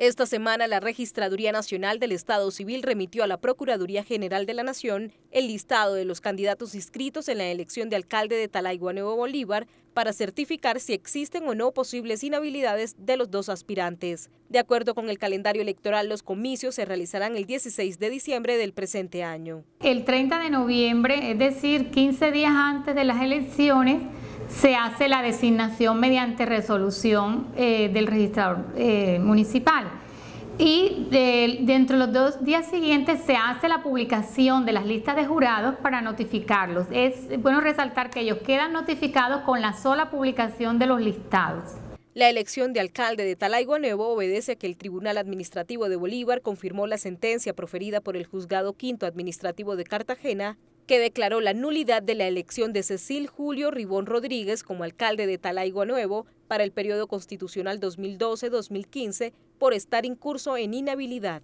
Esta semana la Registraduría Nacional del Estado Civil remitió a la Procuraduría General de la Nación el listado de los candidatos inscritos en la elección de alcalde de Talaigua Nuevo Bolívar para certificar si existen o no posibles inhabilidades de los dos aspirantes. De acuerdo con el calendario electoral, los comicios se realizarán el 16 de diciembre del presente año. El 30 de noviembre, es decir, 15 días antes de las elecciones, se hace la designación mediante resolución eh, del registrador eh, municipal. Y dentro de los dos días siguientes se hace la publicación de las listas de jurados para notificarlos. Es bueno resaltar que ellos quedan notificados con la sola publicación de los listados. La elección de alcalde de Talaigua Nuevo obedece a que el Tribunal Administrativo de Bolívar confirmó la sentencia proferida por el Juzgado Quinto Administrativo de Cartagena que declaró la nulidad de la elección de Cecil Julio Ribón Rodríguez como alcalde de Talaigua Nuevo para el periodo constitucional 2012-2015 por estar incurso en inhabilidad.